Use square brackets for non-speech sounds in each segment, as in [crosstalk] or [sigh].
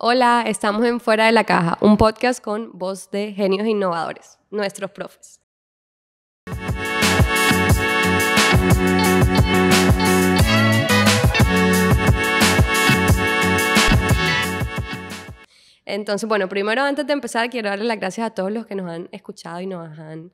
Hola, estamos en Fuera de la Caja, un podcast con voz de genios innovadores, nuestros profes. Entonces, bueno, primero antes de empezar, quiero darle las gracias a todos los que nos han escuchado y nos han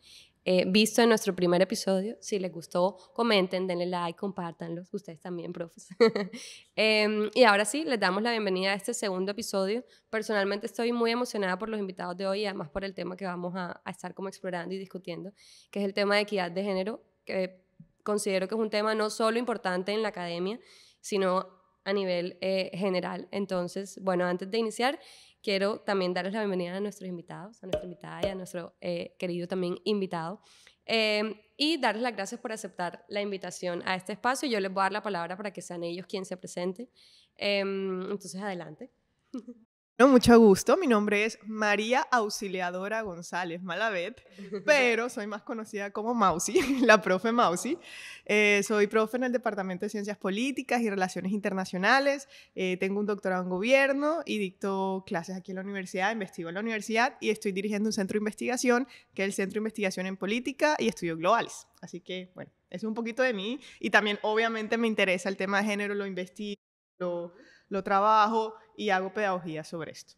eh, visto en nuestro primer episodio. Si les gustó, comenten, denle like, compártanlo, Ustedes también, profes. [laughs] Em, y ahora sí, les damos la bienvenida a este segundo episodio. Personalmente estoy muy emocionada por los invitados de hoy y además por el tema que vamos a, estar como explorando y discutiendo, que es el tema de equidad de género, que considero que es un tema no solo importante en la academia, sino a nivel eh, general. Entonces, bueno, antes de iniciar, quiero también darles la bienvenida a nuestros invitados, a nuestra invitada y a nuestro eh, querido también invitado. Em, y darles las gracias por aceptar la invitación a este espacio. Yo les voy a dar la palabra para que sean ellos quienes se presenten. Em, entonces, adelante. [laughs] No, mucho gusto. Mi nombre es María Auxiliadora González Malavet, [laughs] pero soy más conocida como Mausi, [laughs] la profe Mausi. Eh, soy profe en el Departamento de Ciencias Políticas y Relaciones Internacionales. Eh, tengo un doctorado en gobierno y dicto clases aquí en la universidad, investigo en la universidad y estoy dirigiendo un centro de investigación que es el Centro de Investigación en Política y Estudios Globales. Así que, bueno, es un poquito de mí y también obviamente me interesa el tema de género, lo investigo, lo lo trabajo y hago pedagogía sobre esto.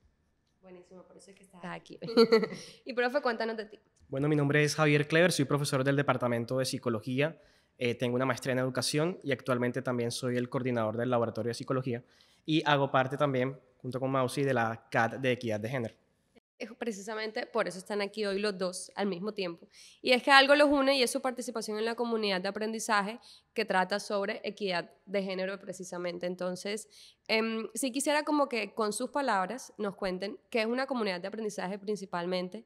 Buenísimo, por eso es que estás aquí. [laughs] y profe, cuéntanos de ti. Bueno, mi nombre es Javier Clever, soy profesor del Departamento de Psicología, eh, tengo una maestría en educación y actualmente también soy el coordinador del Laboratorio de Psicología y hago parte también, junto con Mausi, de la CAD de Equidad de Género es precisamente por eso están aquí hoy los dos al mismo tiempo. Y es que algo los une y es su participación en la comunidad de aprendizaje que trata sobre equidad de género precisamente. Entonces, em, si quisiera como que con sus palabras nos cuenten qué es una comunidad de aprendizaje principalmente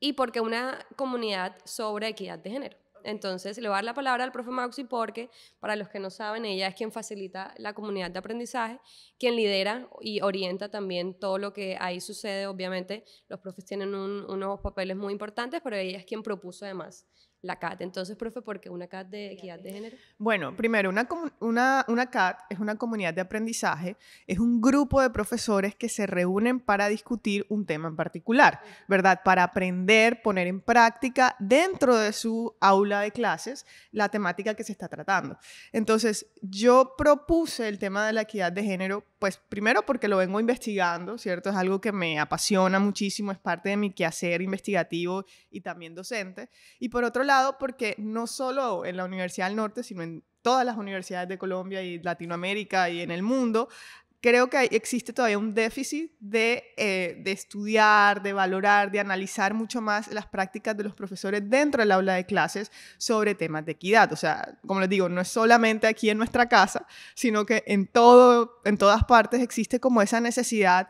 y por qué una comunidad sobre equidad de género. Entonces, le voy a dar la palabra al profe Maxi porque, para los que no saben, ella es quien facilita la comunidad de aprendizaje, quien lidera y orienta también todo lo que ahí sucede. Obviamente, los profes tienen unos papeles muy importantes, pero ella es quien propuso además la CAT. Entonces, profe, ¿por qué una CAT de equidad de género? Bueno, mm. primero, una, una, una CAT es una comunidad de aprendizaje, es un grupo de profesores que se reúnen para discutir un tema en particular, ¿verdad? Para aprender, poner en práctica dentro de su aula de clases la temática que se está tratando. Entonces, yo propuse el tema de la equidad de género pues primero porque lo vengo investigando, ¿cierto? Es algo que me apasiona muchísimo, es parte de mi quehacer investigativo y también docente. Y por otro lado, porque no solo en la Universidad del Norte, sino en todas las universidades de Colombia y Latinoamérica y en el mundo creo que existe todavía un déficit eh, de, estudiar, de valorar, de analizar mucho más las prácticas de los profesores dentro del aula de clases sobre temas de equidad. O sea, como les digo, no es solamente aquí en nuestra casa, sino que en, todo, en todas partes existe como esa necesidad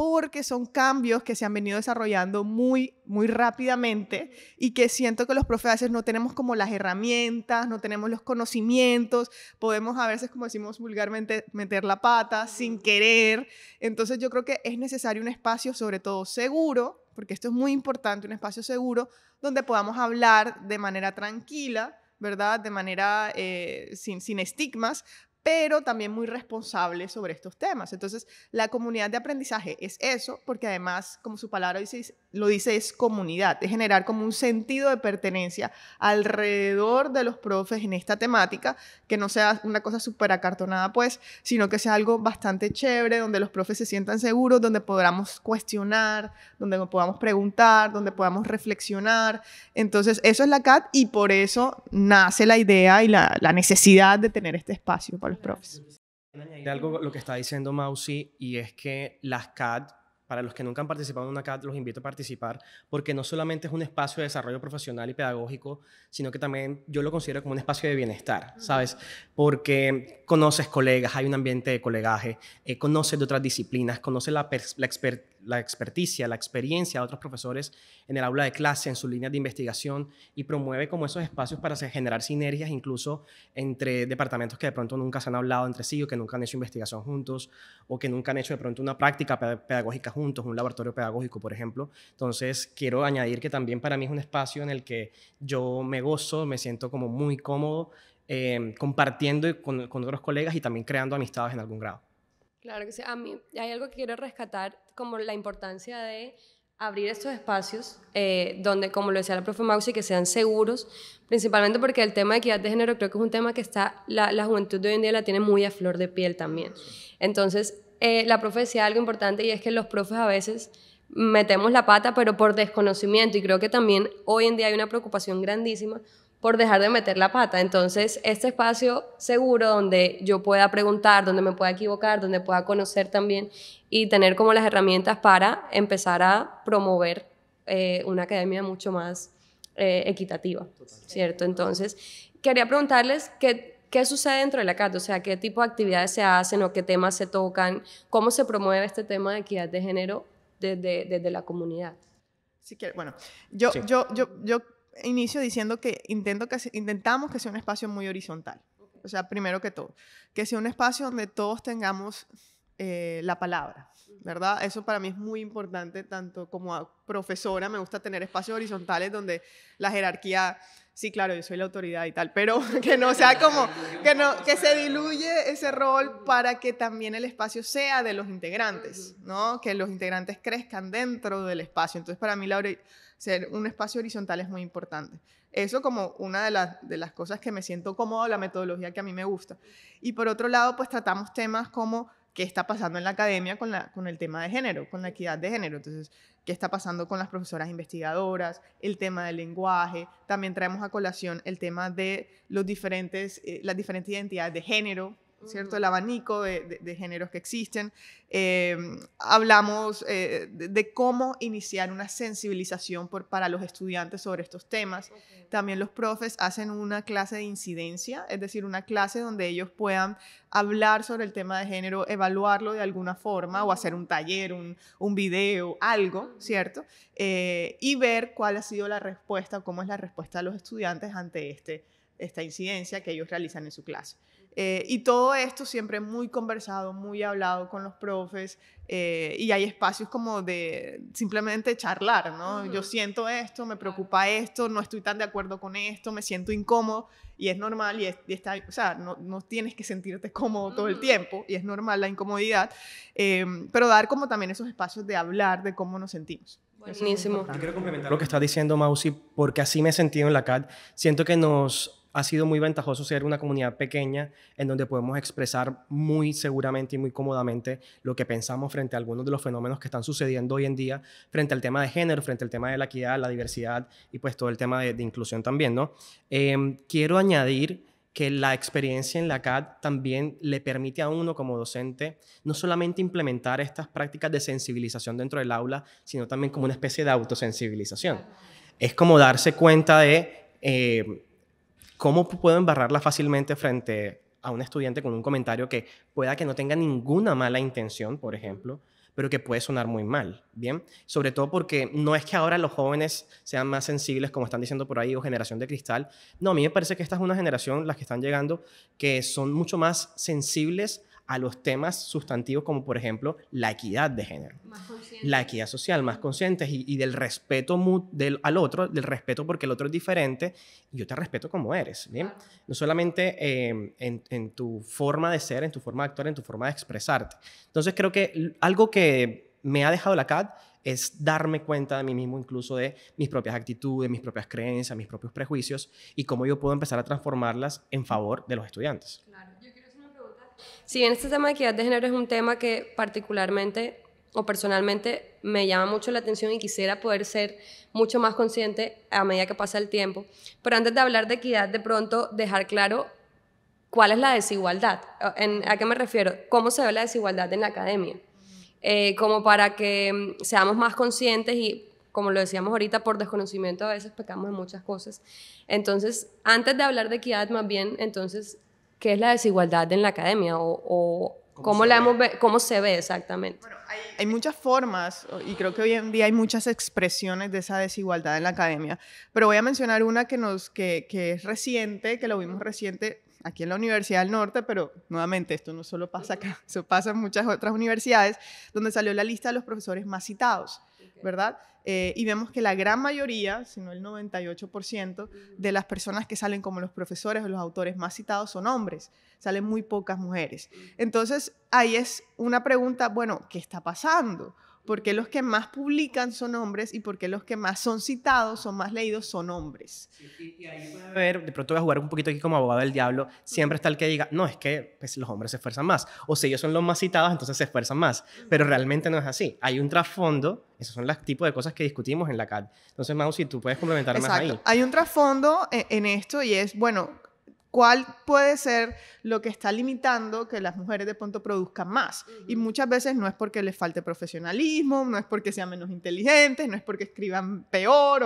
porque son cambios que se han venido desarrollando muy, muy rápidamente y que siento que los profesores no tenemos como las herramientas, no tenemos los conocimientos, podemos a veces, como decimos vulgarmente, meter la pata sin querer. Entonces yo creo que es necesario un espacio sobre todo seguro, porque esto es muy importante, un espacio seguro donde podamos hablar de manera tranquila, ¿verdad? De manera eh, sin, sin estigmas, pero también muy responsable sobre estos temas. Entonces, la comunidad de aprendizaje es eso, porque además, como su palabra dice, lo dice, es comunidad, es generar como un sentido de pertenencia alrededor de los profes en esta temática, que no sea una cosa súper acartonada, pues, sino que sea algo bastante chévere, donde los profes se sientan seguros, donde podamos cuestionar, donde podamos preguntar, donde podamos reflexionar. Entonces, eso es la CAT y por eso nace la idea y la, la necesidad de tener este espacio para de Algo lo que está diciendo Mausi y es que las CAD para los que nunca han participado en una CAT, los invito a participar, porque no solamente es un espacio de desarrollo profesional y pedagógico, sino que también yo lo considero como un espacio de bienestar, ¿sabes? Porque conoces colegas, hay un ambiente de colegaje, eh, conoces de otras disciplinas, conoces la, experticia, la experiencia de otros profesores en el aula de clase, en sus líneas de investigación, y promueve como esos espacios para generar sinergias incluso entre departamentos que de pronto nunca se han hablado entre sí o que nunca han hecho investigación juntos o que nunca han hecho de pronto una práctica pedagógica juntos juntos, un laboratorio pedagógico, por ejemplo. Entonces, quiero añadir que también para mí es un espacio en el que yo me gozo, me siento como muy cómodo em, compartiendo con, con otros colegas y también creando amistades en algún grado. Claro que sí. A mí hay algo que quiero rescatar, como la importancia de abrir estos espacios eh, donde, como lo decía la profe Mausi, que sean seguros, principalmente porque el tema de equidad de género creo que es un tema que está, la, la, juventud de hoy en día la tiene muy a flor de piel también. Entonces, eh, la profe algo importante y es que los profes a veces metemos la pata, pero por desconocimiento. Y creo que también hoy en día hay una preocupación grandísima por dejar de meter la pata. Entonces, este espacio seguro donde yo pueda preguntar, donde me pueda equivocar, donde pueda conocer también y tener como las herramientas para empezar a promover eh, una academia mucho más eh, equitativa, ¿cierto? Entonces, quería preguntarles qué qué sucede dentro de la CAT, o sea, qué tipo de actividades se hacen o qué temas se tocan, cómo se promueve este tema de equidad de género desde, desde la comunidad. Si bueno, yo, yo, yo, yo inicio diciendo que, intento que intentamos que sea un espacio muy horizontal, o sea, primero que todo, que sea un espacio donde todos tengamos eh, la palabra, ¿verdad? Eso para mí es muy importante, tanto como profesora, me gusta tener espacios horizontales donde la jerarquía sí, claro, yo soy la autoridad y tal, pero [laughs] que no sea como, que, no, que se diluye ese rol para que también el espacio sea de los integrantes, ¿no? Que los integrantes crezcan dentro del espacio. Entonces, para mí, ser un espacio horizontal es muy importante. Eso como una de las, de las cosas que me siento cómodo, la metodología que a mí me gusta. Y por otro lado, pues tratamos temas como qué está pasando en la academia con, el tema de género, con la equidad de género. Entonces, qué está pasando con las profesoras investigadoras, el tema del lenguaje. También traemos a colación el tema de los diferentes, eh, las diferentes identidades de género ¿cierto? El abanico de, géneros que existen. Em, hablamos eh, de, cómo iniciar una sensibilización para los estudiantes sobre estos temas. También los profes hacen una clase de incidencia, es decir, una clase donde ellos puedan hablar sobre el tema de género, evaluarlo de alguna forma o hacer un taller, un, un video, algo, ¿cierto? Eh, y ver cuál ha sido la respuesta, cómo es la respuesta de los estudiantes ante este, esta incidencia que ellos realizan en su clase. Eh, y todo esto siempre muy conversado, muy hablado con los profes eh, y hay espacios como de simplemente charlar, ¿no? Yo siento esto, me preocupa esto, no estoy tan de acuerdo con esto, me siento incómodo y es normal y, está, o sea, no, no, tienes que sentirte cómodo todo el tiempo y es normal la incomodidad, em, pero dar como también esos espacios de hablar de cómo nos sentimos. Buenísimo. quiero complementar lo que está diciendo Mausi porque así me he sentido en la CAD. Siento que nos ha sido muy ventajoso ser una comunidad pequeña en donde podemos expresar muy seguramente y muy cómodamente lo que pensamos frente a algunos de los fenómenos que están sucediendo hoy en día, frente al tema de género, frente al tema de la equidad, la diversidad y pues todo el tema de, inclusión también, ¿no? Em, quiero añadir que la experiencia en la CAD también le permite a uno como docente no solamente implementar estas prácticas de sensibilización dentro del aula, sino también como una especie de autosensibilización. Es como darse cuenta de... Eh, ¿cómo puedo embarrarla fácilmente frente a un estudiante con un comentario que pueda que no tenga ninguna mala intención, por ejemplo, pero que puede sonar muy mal, ¿bien? Sobre todo porque no es que ahora los jóvenes sean más sensibles, como están diciendo por ahí, o generación de cristal. No, a mí me parece que esta es una generación, las que están llegando, que son mucho más sensibles a los temas sustantivos como por ejemplo la equidad de género, la equidad social, más conscientes y, del respeto del, al otro, del respeto porque el otro es diferente yo te respeto como eres, ¿bien? No solamente em, en, tu forma de ser, en tu forma de actuar, en tu forma de expresarte. Entonces creo que algo que me ha dejado la CAD es darme cuenta de mí mismo, incluso de mis propias actitudes, mis propias creencias, mis propios prejuicios y cómo yo puedo empezar a transformarlas en favor de los estudiantes. Claro. Si bien este tema de equidad de género es un tema que particularmente o personalmente me llama mucho la atención y quisiera poder ser mucho más consciente a medida que pasa el tiempo. Pero antes de hablar de equidad, de pronto dejar claro cuál es la desigualdad. ¿A qué me refiero? ¿Cómo se ve la desigualdad en la academia? Eh, como para que mm, seamos más conscientes y, como lo decíamos ahorita, por desconocimiento a veces pecamos en muchas cosas. Entonces, antes de hablar de equidad, más bien, entonces ¿Qué es la desigualdad en la academia o, cómo, la hemos cómo se ve exactamente. Bueno, hay, muchas formas y creo que hoy en día hay muchas expresiones de esa desigualdad en la academia, pero voy a mencionar una que, nos, que, que es reciente, que lo vimos reciente aquí en la Universidad del Norte, pero nuevamente esto no solo pasa acá, eso pasa en muchas otras universidades, donde salió la lista de los profesores más citados. ¿verdad? Eh, y vemos que la gran mayoría, si no el 98%, de las personas que salen como los profesores o los autores más citados son hombres, salen muy pocas mujeres. Entonces, ahí es una pregunta, bueno, ¿qué está pasando? por los que más publican son hombres y por qué los que más son citados, son más leídos, son hombres. y, haber, de pronto voy a jugar un poquito aquí como abogado del diablo, siempre está el que diga, no, es que pues, los hombres se esfuerzan más, o si ellos son los más citados, entonces se esfuerzan más, pero realmente no es así, hay un trasfondo, esos son los tipos de cosas que discutimos en la CAD. Entonces, Mau, si tú puedes complementar más ahí. Hay un trasfondo eh, en esto y es, bueno, ¿Cuál puede ser lo que está limitando que las mujeres de pronto produzcan más? Y muchas veces no es porque les falte profesionalismo, no es porque sean menos inteligentes, no es porque escriban peor,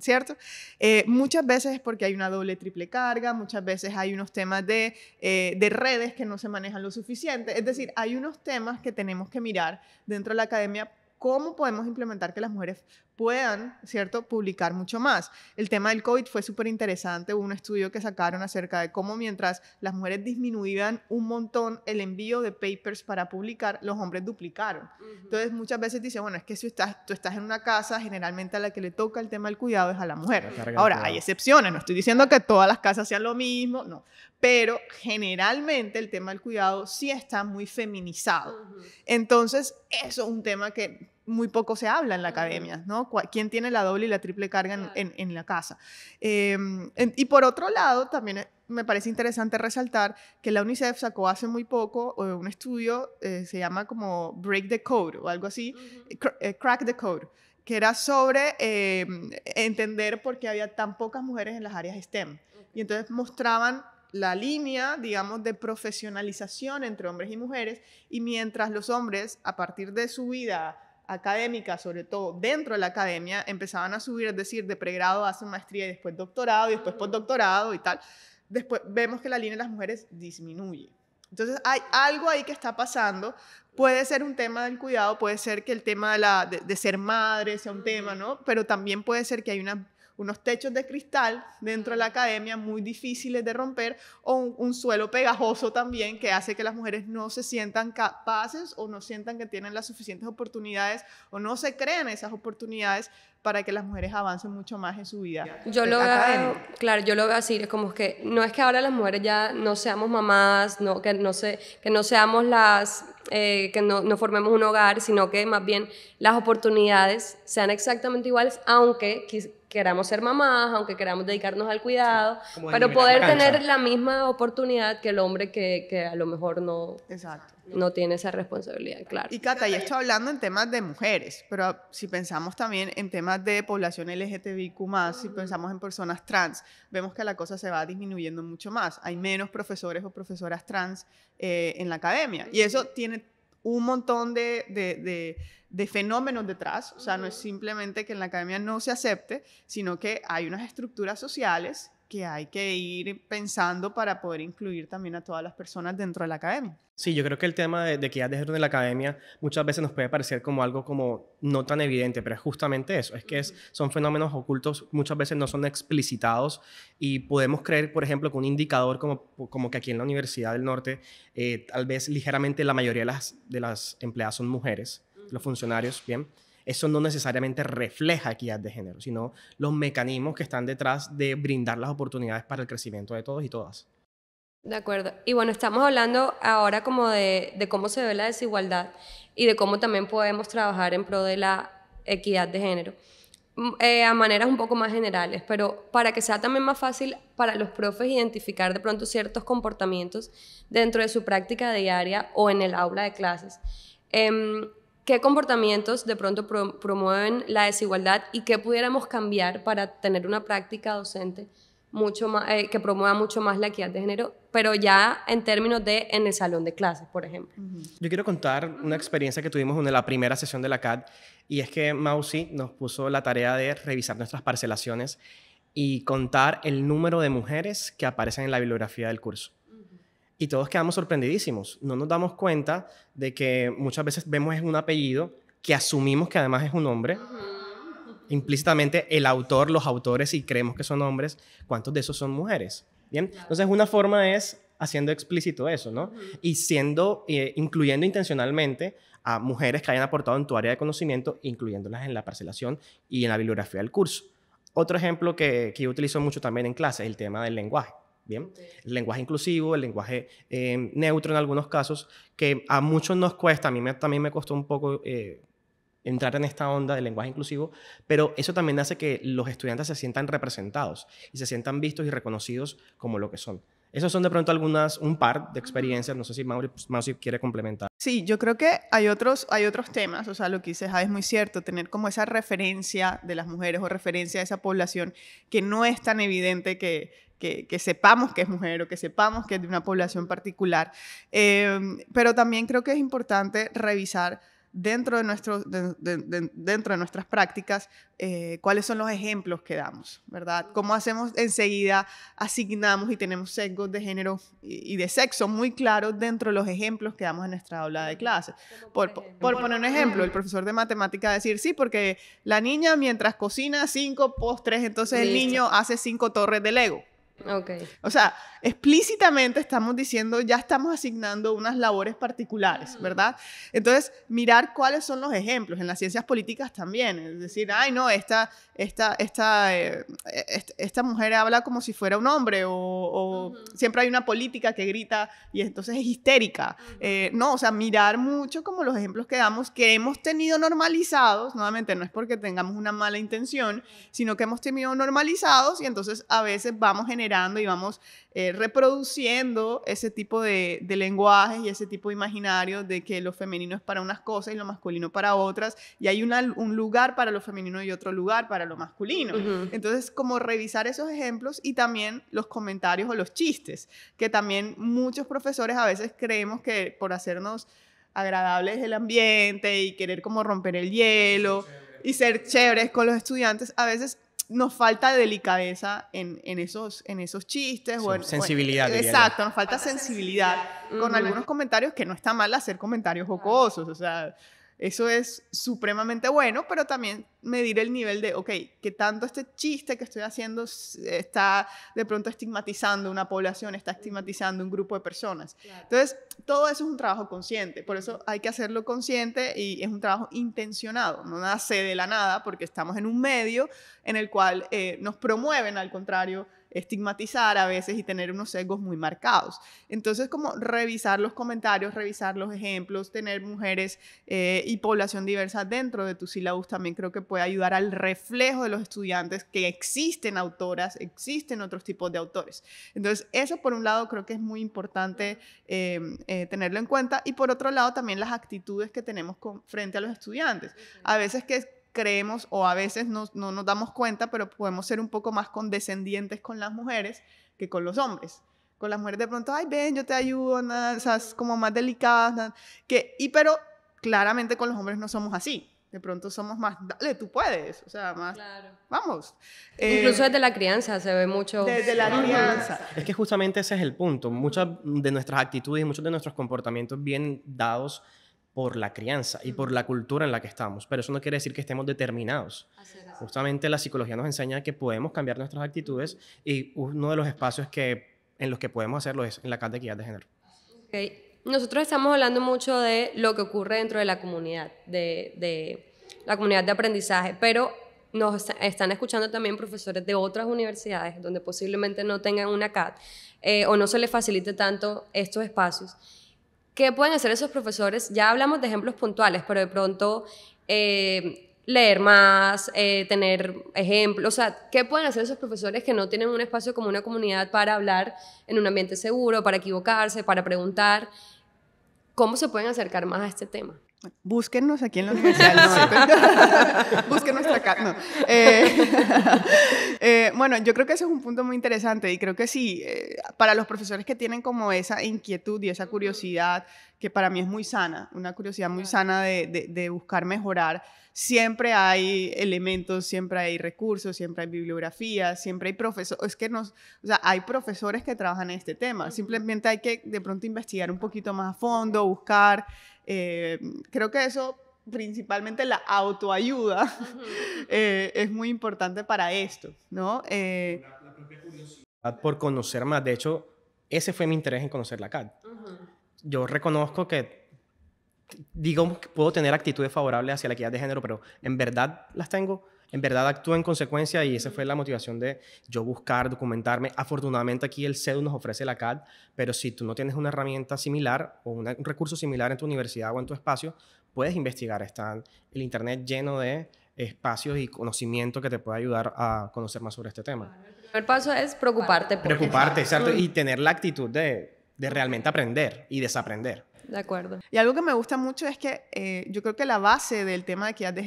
¿cierto? Eh, muchas veces es porque hay una doble, triple carga, muchas veces hay unos temas de, eh, de redes que no se manejan lo suficiente. Es decir, hay unos temas que tenemos que mirar dentro de la academia cómo podemos implementar que las mujeres puedan, ¿cierto?, publicar mucho más. El tema del COVID fue súper interesante, hubo un estudio que sacaron acerca de cómo mientras las mujeres disminuían un montón el envío de papers para publicar, los hombres duplicaron. Entonces muchas veces dicen, bueno, es que si estás, tú estás en una casa, generalmente a la que le toca el tema del cuidado es a la mujer. Ahora, hay excepciones, no estoy diciendo que todas las casas sean lo mismo, no, pero generalmente el tema del cuidado sí está muy feminizado. Entonces, eso es un tema que muy poco se habla en la academia, ¿no? ¿Quién tiene la doble y la triple carga en, en, la casa? Em, y por otro lado, también eh, me parece interesante resaltar que la UNICEF sacó hace muy poco eh, un estudio, eh, se llama como Break the Code o algo así, Crack the Code, que era sobre em, entender por qué había tan pocas mujeres en las áreas STEM. Y entonces mostraban la línea, digamos, de profesionalización entre hombres y mujeres, y mientras los hombres, a partir de su vida académica, sobre todo dentro de la academia, empezaban a subir, es decir, de pregrado hacen maestría y después doctorado y después postdoctorado y tal. Después vemos que la línea de las mujeres disminuye. Entonces hay algo ahí que está pasando. Puede ser un tema del cuidado, puede ser que el tema la, de ser madre sea un tema, ¿no? Pero también puede ser que hay una unos techos de cristal dentro de la academia muy difíciles de romper o un, suelo pegajoso también que hace que las mujeres no se sientan capaces o no sientan que tienen las suficientes oportunidades o no se crean esas oportunidades para que las mujeres avancen mucho más en su vida. Yo lo veo, claro, yo lo veo así, es como que no es que ahora las mujeres ya no seamos mamás, no, que, no se, que no seamos las, eh, que no formemos un hogar, sino que más bien las oportunidades sean exactamente iguales, aunque queramos ser mamás, aunque queramos dedicarnos al cuidado, pero poder tener la misma oportunidad que el hombre que, a lo mejor no, no tiene esa responsabilidad, claro. Y Cata, y esto hablando en temas de mujeres, pero si pensamos también en temas de población LGTBIQ+, si pensamos en personas trans, vemos que la cosa se va disminuyendo mucho más. Hay menos profesores o profesoras trans eh, en la academia. Y eso tiene un montón de, fenómenos detrás. O sea, no es simplemente que en la academia no se acepte, sino que hay unas estructuras sociales que hay que ir pensando para poder incluir también a todas las personas dentro de la academia. Sí, yo creo que el tema de, que ya dentro de la academia muchas veces nos puede parecer como algo como no tan evidente, pero es justamente eso, es que son fenómenos ocultos, muchas veces no son explicitados y podemos creer, por ejemplo, que un indicador como, como que aquí en la Universidad del Norte, eh, tal vez ligeramente la mayoría de las, de las empleadas son mujeres, los funcionarios, bien, eso no necesariamente refleja equidad de género, sino los mecanismos que están detrás de brindar las oportunidades para el crecimiento de todos y todas. De acuerdo. Y bueno, estamos hablando ahora como de, cómo se ve la desigualdad y de cómo también podemos trabajar en pro de la equidad de género. Mm, eh, a maneras un poco más generales, pero para que sea también más fácil para los profes identificar de pronto ciertos comportamientos dentro de su práctica diaria o en el aula de clases. Em, qué comportamientos de pronto promueven la desigualdad y qué pudiéramos cambiar para tener una práctica docente mucho eh, que promueva mucho más la equidad de género, pero ya en términos de en el salón de clases, por ejemplo. Yo quiero contar una experiencia que tuvimos en la primera sesión de la CAD y es que Mausi nos puso la tarea de revisar nuestras parcelaciones y contar el número de mujeres que aparecen en la bibliografía del curso. Y todos quedamos sorprendidísimos. No nos damos cuenta de que muchas veces vemos un apellido que asumimos que además es un hombre, Implícitamente el autor, los autores y creemos que son hombres. ¿Cuántos de esos son mujeres? Bien, entonces una forma es haciendo explícito eso, ¿no? Y siendo, eh, incluyendo intencionalmente a mujeres que hayan aportado en tu área de conocimiento, incluyéndolas en la parcelación y en la bibliografía del curso. Otro ejemplo que, que yo utilizo mucho también en clase es el tema del lenguaje. ¿bien? El lenguaje inclusivo, el lenguaje em, neutro en algunos casos, que a muchos nos cuesta, a mí también me costó un poco eh, entrar en esta onda del lenguaje inclusivo, pero eso también hace que los estudiantes se sientan representados y se sientan vistos y reconocidos como lo que son. Esos son de pronto algunas, un par de experiencias. No sé si pues, Mauri, quiere complementar. Sí, yo creo que hay otros, hay otros temas. O sea, lo que dices es muy cierto. Tener como esa referencia de las mujeres o referencia de esa población que no es tan evidente que, que, sepamos que es mujer o que sepamos que es de una población particular. Eh, pero también creo que es importante revisar dentro de, dentro de nuestras prácticas, eh, cuáles son los ejemplos que damos, ¿verdad? Cómo hacemos enseguida, asignamos y tenemos sesgos de género y, de sexo muy claros dentro de los ejemplos que damos en nuestra aula de clase. Por, poner un ejemplo, el profesor de matemática decir, sí, porque la niña mientras cocina cinco postres, entonces el niño hace cinco torres de Lego. Okay. O sea, explícitamente estamos diciendo, ya estamos asignando unas labores particulares, ¿verdad? Entonces, mirar cuáles son los ejemplos en las ciencias políticas también. Es decir, ay, no, esta, esta, esta, eh, esta, mujer habla como si fuera un hombre o, siempre hay una política que grita y entonces es histérica. Eh, no, o sea, mirar mucho como los ejemplos que damos, que hemos tenido normalizados, nuevamente no es porque tengamos una mala intención, sino que hemos tenido normalizados y entonces a veces vamos generando y vamos eh, reproduciendo ese tipo de, lenguajes y ese tipo de imaginarios de que lo femenino es para unas cosas y lo masculino para otras, y hay un lugar para lo femenino y otro lugar para lo masculino. Entonces, como revisar esos ejemplos y también los comentarios o los chistes, que también muchos profesores a veces creemos que por hacernos agradables el ambiente y querer como romper el hielo y ser chéveres con los estudiantes, a veces nos falta delicadeza en, esos, en esos chistes. o sensibilidad. exacto, nos falta, sensibilidad, con algunos comentarios que no está mal hacer comentarios jocosos, o sea, eso es supremamente bueno, pero también medir el nivel de, ok, que tanto este chiste que estoy haciendo está de pronto estigmatizando una población, está estigmatizando un grupo de personas. Entonces, todo eso es un trabajo consciente, por eso hay que hacerlo consciente y es un trabajo intencionado, no nace de la nada, porque estamos en un medio en el cual eh, nos promueven, al contrario, estigmatizar a veces y tener unos sesgos muy marcados. Entonces, como revisar los comentarios, revisar los ejemplos, tener mujeres eh, y población diversa dentro de tu sílabus también creo que puede ayudar al reflejo de los estudiantes que existen autoras, existen otros tipos de autores. Entonces, eso por un lado creo que es muy importante eh, eh, tenerlo en cuenta y por otro lado también las actitudes que tenemos frente a los estudiantes. A veces que es creemos o a veces no, no nos damos cuenta, pero podemos ser un poco más condescendientes con las mujeres que con los hombres con las mujeres de pronto, ay, ven, yo te ayudo, o sea, como más delicadas, que, y pero claramente con los hombres no somos así. De pronto somos más, dale, tú puedes, o sea, más, vamos. Incluso eh, desde la crianza se ve mucho. Desde la crianza. Es que justamente ese es el punto. Muchas de nuestras actitudes muchos de nuestros comportamientos bien dados por la crianza y por la cultura en la que estamos, pero eso no quiere decir que estemos determinados. Justamente la psicología nos enseña que podemos cambiar nuestras actitudes y uno de los espacios que, en los que podemos hacerlo es en la cátedra de de género. Okay. Nosotros estamos hablando mucho de lo que ocurre dentro de la comunidad, de, la comunidad de aprendizaje, pero nos están escuchando también profesores de otras universidades donde posiblemente no tengan una CAT eh, o no se les facilite tanto estos espacios. ¿Qué pueden hacer esos profesores? Ya hablamos de ejemplos puntuales, pero de pronto eh, leer más, eh, tener ejemplos, o sea, ¿qué pueden hacer esos profesores que no tienen un espacio como una comunidad para hablar en un ambiente seguro, para equivocarse, para preguntar? ¿Cómo se pueden acercar más a este tema? Búsquennos aquí en la universidad. No, acá [laughs] eh, [laughs] eh, bueno, yo creo que ese es un punto muy interesante y creo que sí, eh, para los profesores que tienen como esa inquietud y esa curiosidad, que para mí es muy sana, una curiosidad muy sana de buscar mejorar siempre hay elementos, siempre hay recursos, siempre hay bibliografías, siempre hay profesores, es que nos, o sea, hay profesores que trabajan en este tema, simplemente hay que de pronto investigar un poquito más a fondo, buscar, eh, creo que eso principalmente la autoayuda [laughs] eh, es muy importante para esto, ¿no? Eh, por conocer más, de hecho, ese fue mi interés en conocer la CAD. Yo reconozco que digamos que puedo tener actitudes favorables hacia la equidad de género, pero en verdad las tengo, en verdad actúo en consecuencia y esa fue la motivación de yo buscar, documentarme. Afortunadamente aquí el CEDU nos ofrece la CAD, pero si tú no tienes una herramienta similar o un recurso similar en tu universidad o en tu espacio, puedes investigar. Está el Internet lleno de espacios y conocimiento que te puede ayudar a conocer más sobre este tema. El primer paso es preocuparte. preocuparte, ¿cierto? y tener la actitud de, de realmente aprender y desaprender de acuerdo. Y algo que me gusta mucho es que eh, yo creo que la base del tema de equidad de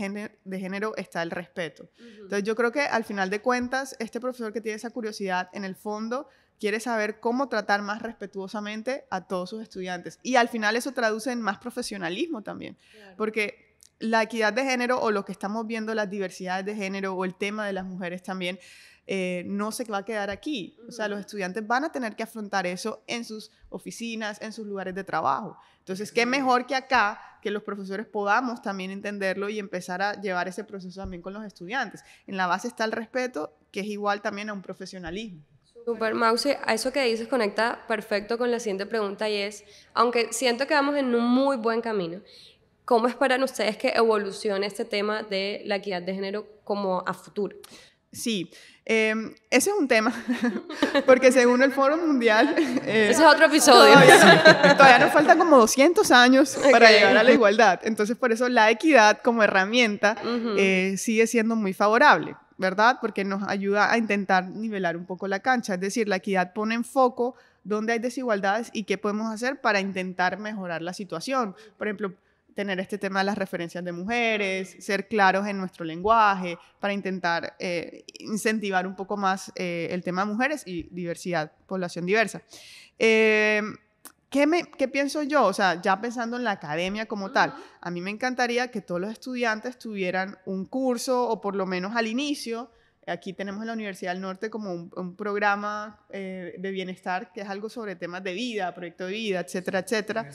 género, está el respeto. Entonces yo creo que al final de cuentas, este profesor que tiene esa curiosidad, en el fondo, quiere saber cómo tratar más respetuosamente a todos sus estudiantes. Y al final eso traduce en más profesionalismo también, porque la equidad de género o lo que estamos viendo, las diversidades de género o el tema de las mujeres también, eh, no se va a quedar aquí. O sea, los estudiantes van a tener que afrontar eso en sus oficinas, en sus lugares de trabajo. Entonces, qué mejor que acá que los profesores podamos también entenderlo y empezar a llevar ese proceso también con los estudiantes. En la base está el respeto, que es igual también a un profesionalismo. Super, Maxi, a eso que dices conecta perfecto con la siguiente pregunta y es, aunque siento que vamos en un muy buen camino, ¿Cómo esperan ustedes que evolucione este tema de la equidad de género como a futuro? Sí, em, ese es un tema, [laughs] porque según el Foro Mundial... [laughs] Eh, es otro episodio. Todavía, nos faltan como 200 años para llegar a la igualdad. Entonces, por eso la equidad como herramienta eh, sigue siendo muy favorable, ¿verdad? Porque nos ayuda a intentar nivelar un poco la cancha. Es decir, la equidad pone en foco dónde hay desigualdades y qué podemos hacer para intentar mejorar la situación. Por ejemplo, tener este tema de las referencias de mujeres, ser claros en nuestro lenguaje, para intentar eh, incentivar un poco más eh, el tema de mujeres y diversidad, población diversa. Em, ¿qué, me, pienso yo? O sea, ya pensando en la academia como tal, a mí me encantaría que todos los estudiantes tuvieran un curso o por lo menos al inicio Aquí tenemos en la Universidad del Norte como un, programa eh, de bienestar que es algo sobre temas de vida, proyecto de vida, etcétera, etcétera.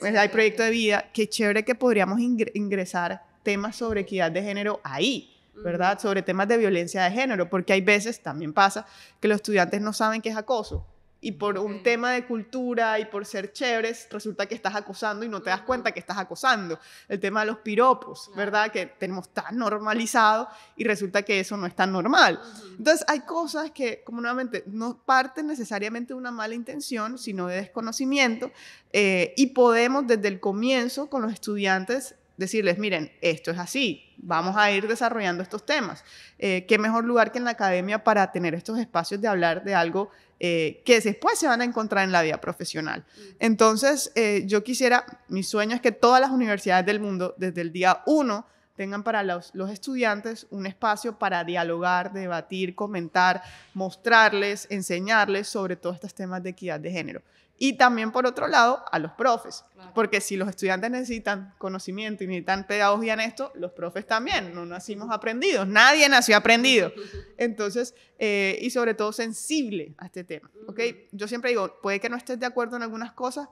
Pues hay proyecto de vida. Qué chévere que podríamos ingresar temas sobre equidad de género ahí. ¿Verdad? Sobre temas de violencia de género, porque hay veces, también pasa, que los estudiantes no saben qué es acoso y por un tema de cultura y por ser chéveres, resulta que estás acosando y no te das cuenta que estás acosando. El tema de los piropos, ¿verdad? Que tenemos tan normalizado y resulta que eso no es tan normal. Entonces, hay cosas que, como nuevamente, no parten necesariamente de una mala intención, sino de desconocimiento eh, y podemos desde el comienzo con los estudiantes decirles, miren, esto es así, vamos a ir desarrollando estos temas. Eh, ¿Qué mejor lugar que en la academia para tener estos espacios de hablar de algo eh, que después se van a encontrar en la vida profesional. Mm. Entonces, eh, yo quisiera, mi sueño es que todas las universidades del mundo, desde el día uno, tengan para los, los, estudiantes un espacio para dialogar, debatir, comentar, mostrarles, enseñarles sobre todos estos temas de equidad de género. Y también, por otro lado, a los profes. Porque si los estudiantes necesitan conocimiento y necesitan pedagogía en esto, los profes también. No nacimos aprendidos. Nadie nació aprendido. [laughs] Entonces, eh, y sobre todo sensible a este tema. ¿okay? Yo siempre digo, puede que no estés de acuerdo en algunas cosas.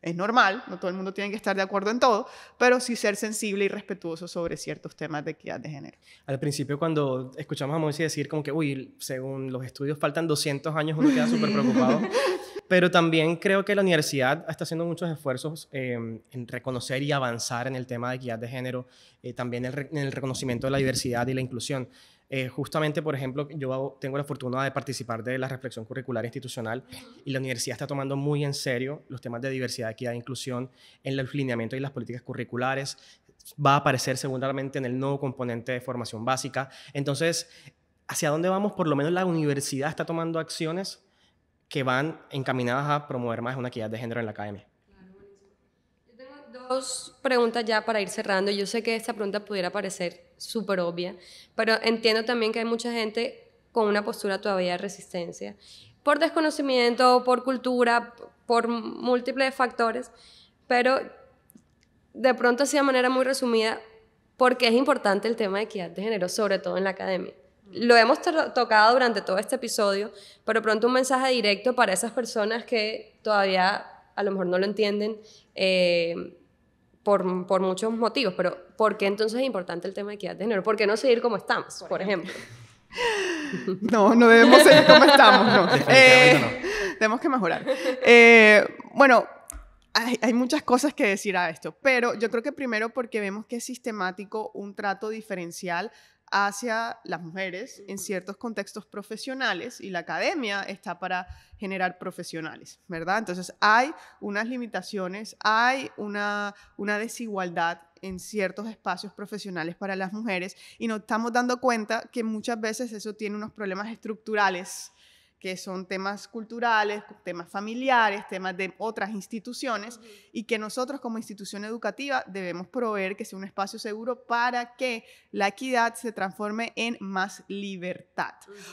Es normal, no todo el mundo tiene que estar de acuerdo en todo, pero sí ser sensible y respetuoso sobre ciertos temas de equidad de género. Al principio, cuando escuchamos a Moisés decir como que, uy, según los estudios faltan 200 años, uno queda súper preocupado. [laughs] Pero también creo que la universidad está haciendo muchos esfuerzos em, en reconocer y avanzar en el tema de equidad de género, eh, también en el reconocimiento de la diversidad y la inclusión. Eh, justamente, por ejemplo, yo tengo la fortuna de participar de la reflexión curricular institucional y la universidad está tomando muy en serio los temas de diversidad, equidad e inclusión en el lineamientos y las políticas curriculares. Va a aparecer seguramente en el nuevo componente de formación básica. Entonces, ¿hacia dónde vamos? Por lo menos la universidad está tomando acciones que van encaminadas a promover más una equidad de género en la academia. Yo tengo Dos preguntas ya para ir cerrando. Yo sé que esta pregunta pudiera parecer súper obvia, pero entiendo también que hay mucha gente con una postura todavía de resistencia, por desconocimiento, por cultura, por múltiples factores, pero de pronto así de manera muy resumida, por qué es importante el tema de equidad de género, sobre todo en la academia lo hemos tocado durante todo este episodio, pero pronto un mensaje directo para esas personas que todavía a lo mejor no lo entienden eh, por, por, muchos motivos, pero ¿por qué entonces es importante el tema de equidad de género? ¿Por qué no seguir como estamos, por, ejemplo? [laughs] No, no debemos seguir como estamos, no. Eh, tenemos que mejorar. Eh, bueno, hay, hay, muchas cosas que decir a esto, pero yo creo que primero porque vemos que es sistemático un trato diferencial hacia las mujeres en ciertos contextos profesionales y la academia está para generar profesionales, ¿verdad? Entonces hay unas limitaciones, hay una, una desigualdad en ciertos espacios profesionales para las mujeres y nos estamos dando cuenta que muchas veces eso tiene unos problemas estructurales que son temas culturales, temas familiares, temas de otras instituciones, y que nosotros como institución educativa debemos proveer que sea un espacio seguro para que la equidad se transforme en más libertad.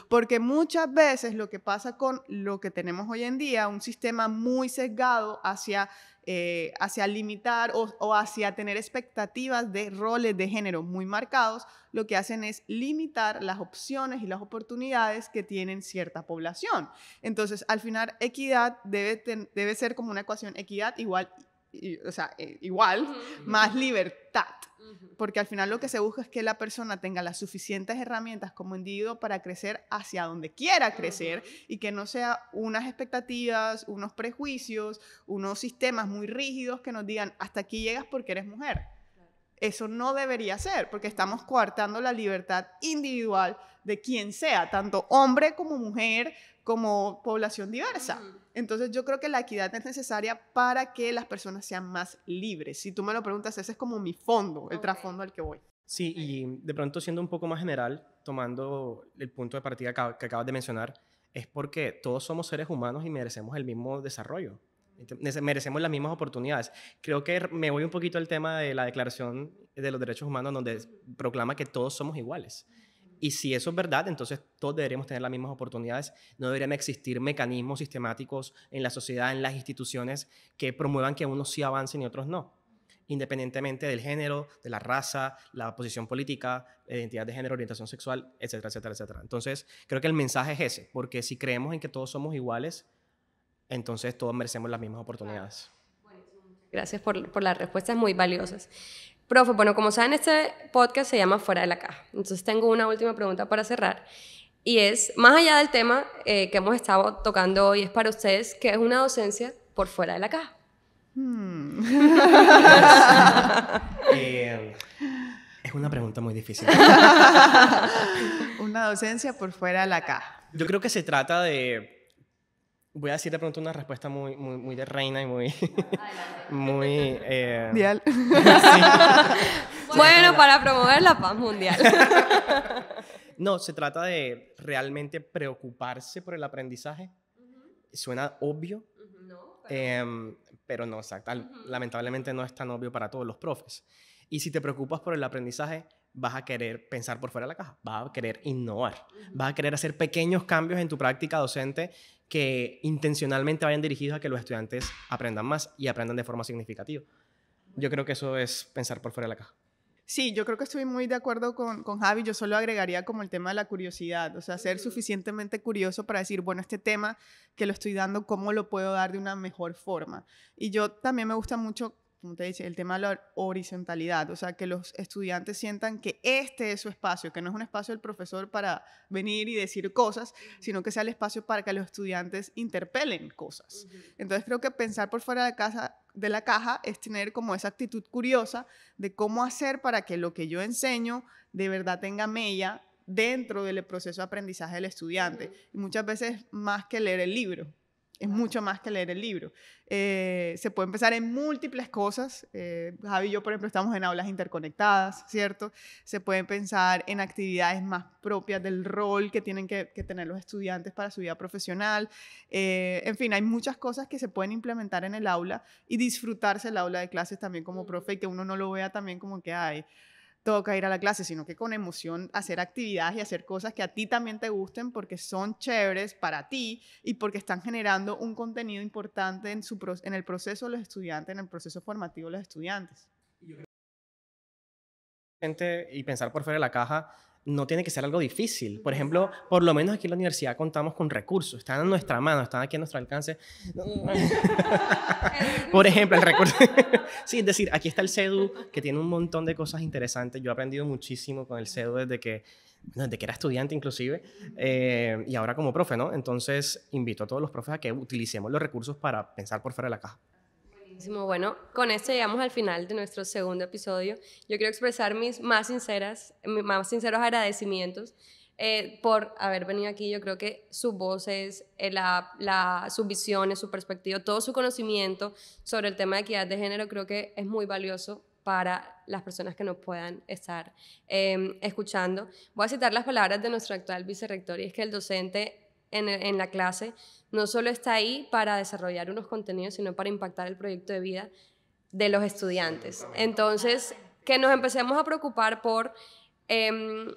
Porque muchas veces lo que pasa con lo que tenemos hoy en día, un sistema muy sesgado hacia eh, hacia limitar o, hacia tener expectativas de roles de género muy marcados, lo que hacen es limitar las opciones y las oportunidades que tienen cierta población. Entonces, al final, equidad debe, ser como una ecuación equidad igual, o sea, eh, igual, más libertad porque al final lo que se busca es que la persona tenga las suficientes herramientas como individuo para crecer hacia donde quiera crecer y que no sea unas expectativas, unos prejuicios, unos sistemas muy rígidos que nos digan hasta aquí llegas porque eres mujer. Eso no debería ser, porque estamos coartando la libertad individual de quien sea, tanto hombre como mujer, como población diversa. Entonces yo creo que la equidad es necesaria para que las personas sean más libres. Si tú me lo preguntas, ese es como mi fondo, el trasfondo al que voy. Sí, y de pronto siendo un poco más general, tomando el punto de partida que, acabas de mencionar, es porque todos somos seres humanos y merecemos el mismo desarrollo. merecemos las mismas oportunidades. Creo que me voy un poquito al tema de la Declaración de los Derechos Humanos, donde proclama que todos somos iguales. Y si eso es verdad, entonces todos deberíamos tener las mismas oportunidades. No deberían existir mecanismos sistemáticos en la sociedad, en las instituciones, que promuevan que unos sí avancen y otros no. Independientemente del género, de la raza, la posición política, la identidad de género, orientación sexual, etcétera, etcétera, etcétera. Entonces, creo que el mensaje es ese, porque si creemos en que todos somos iguales, entonces todos merecemos las mismas oportunidades. Gracias por, por las respuestas muy valiosas. Profe, bueno, como saben, este podcast se llama Fuera de la Caja. Entonces tengo una última pregunta para cerrar. Y es, más allá del tema eh, que hemos estado tocando hoy, es para ustedes, ¿qué es una docencia por fuera de la caja? Hmm. [laughs] Eh, es una pregunta muy difícil. [laughs] [laughs] una docencia por fuera de la caja. Yo creo que se trata de voy a decir pronto una respuesta muy, muy, muy de reina y muy... [laughs] muy eh, mundial. [laughs] Bueno, para promover la paz mundial. [laughs] no, se trata de realmente preocuparse por el aprendizaje. Suena obvio, em, pero... no, exacto. lamentablemente no es tan obvio para todos los profes. Y si te preocupas por el aprendizaje, vas a querer pensar por fuera de la caja, vas a querer innovar, vas a querer hacer pequeños cambios en tu práctica docente que intencionalmente vayan dirigidos a que los estudiantes aprendan más y aprendan de forma significativa. Yo creo que eso es pensar por fuera de la caja. Sí, yo creo que estoy muy de acuerdo con, con, Javi. Yo solo agregaría como el tema de la curiosidad, o sea, ser suficientemente curioso para decir, bueno, este tema que lo estoy dando, ¿cómo lo puedo dar de una mejor forma? Y yo también me gusta mucho como te dice, el tema de la horizontalidad, o sea, que los estudiantes sientan que este es su espacio, que no es un espacio del profesor para venir y decir cosas, sino que sea el espacio para que los estudiantes interpelen cosas. Entonces creo que pensar por fuera de, de la caja es tener como esa actitud curiosa de cómo hacer para que lo que yo enseño de verdad tenga mella dentro del proceso de aprendizaje del estudiante. Y muchas veces más que leer el libro es mucho más que leer el libro. Eh, se puede pensar en múltiples cosas. Eh, Javi y yo, por ejemplo, estamos en aulas interconectadas, ¿cierto? Se pueden pensar en actividades más propias del rol que tienen que, tener los estudiantes para su vida profesional. Eh, en fin, hay muchas cosas que se pueden implementar en el aula y disfrutarse el aula de clases también como profe y que uno no lo vea también como que hay toca ir a la clase, sino que con emoción hacer actividades y hacer cosas que a ti también te gusten porque son chéveres para ti y porque están generando un contenido importante en, su en el proceso de los estudiantes, en el proceso formativo de los estudiantes. Y pensar por fuera de la caja no tiene que ser algo difícil. Por ejemplo, por lo menos aquí en la universidad contamos con recursos, están en nuestra mano, están aquí a nuestro alcance. [laughs] por ejemplo, el recurso. [laughs] sí, es decir, aquí está el CEDU, que tiene un montón de cosas interesantes. Yo he aprendido muchísimo con el CEDU desde que, desde que era estudiante inclusive, eh, y ahora como profe, ¿no? Entonces, invito a todos los profes a que utilicemos los recursos para pensar por fuera de la caja. Bueno, con esto llegamos al final de nuestro segundo episodio. Yo quiero expresar mis más, sinceras, más sinceros agradecimientos eh, por haber venido aquí. Yo creo que sus voces, es eh, la, la, sus visiones, su perspectiva, todo su conocimiento sobre el tema de equidad de género creo que es muy valioso para las personas que nos puedan estar em, escuchando. Voy a citar las palabras de nuestro actual vicerrector y es que el docente en la clase no solo está ahí para desarrollar unos contenidos, sino para impactar el proyecto de vida de los estudiantes. Entonces, que nos empecemos a preocupar por em,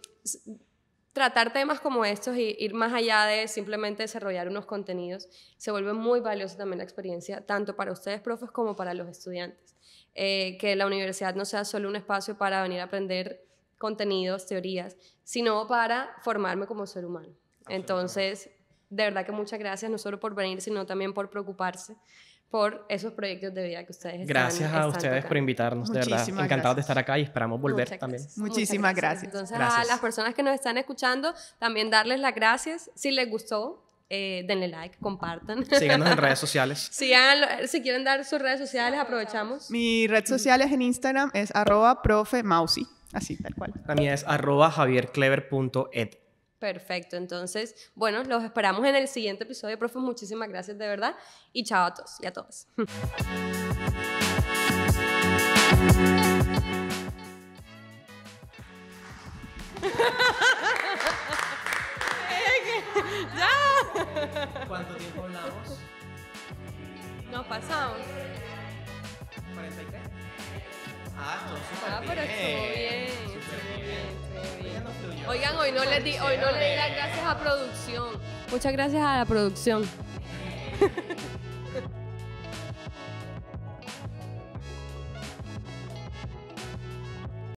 tratar temas como estos y ir más allá de simplemente desarrollar unos contenidos, se vuelve muy valiosa también la experiencia, tanto para ustedes, profes, como para los estudiantes. Eh, que la universidad no sea solo un espacio para venir a aprender contenidos, teorías, sino para formarme como ser humano. Entonces, de verdad que muchas gracias, no solo por venir, sino también por preocuparse por esos proyectos de vida que ustedes están Gracias a ustedes por invitarnos, de verdad. Gracias. de estar acá y esperamos volver también. Muchísimas gracias. Entonces, a las personas que nos están escuchando, también darles las gracias. Si les gustó, eh, denle like, compartan. Síganos en redes [laughs] sociales. si quieren dar sus redes sociales, aprovechamos. Mi red social es en Instagram, es arroba profe Así, tal cual. La mía es arroba javierclever.ed. Perfecto, entonces, bueno, los esperamos en el siguiente episodio, profe. Muchísimas gracias de verdad y chao a todos y a todas. [laughs] ¿Cuánto tiempo hablamos? Nos pasamos. ¿43? Ah, ah, no, súper ah, bien. pero estuvo bien. Súper bien. Oigan, hoy no le di, hoy no le di las gracias a producción. Muchas gracias a la producción. [laughs]